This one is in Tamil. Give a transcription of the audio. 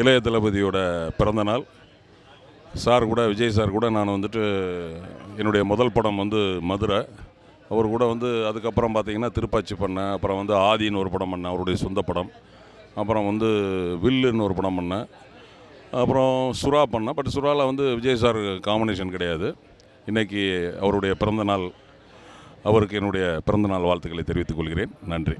இளைய தளபதியோட பிறந்தநாள் சார் கூட விஜய் சார் கூட நான் வந்துட்டு என்னுடைய முதல் படம் வந்து மதுரை அவர் கூட வந்து அதுக்கப்புறம் பார்த்திங்கன்னா திருப்பாச்சி பண்ணேன் அப்புறம் வந்து ஆதின்னு ஒரு படம் பண்ணேன் அவருடைய சொந்த படம் அப்புறம் வந்து வில்லுன்னு ஒரு படம் பண்ணேன் அப்புறம் சுறா பண்ணேன் பட் சுறாவில் வந்து விஜய் சார் காம்பினேஷன் கிடையாது இன்றைக்கி அவருடைய பிறந்தநாள் அவருக்கு என்னுடைய பிறந்தநாள் வாழ்த்துக்களை தெரிவித்துக் கொள்கிறேன் நன்றி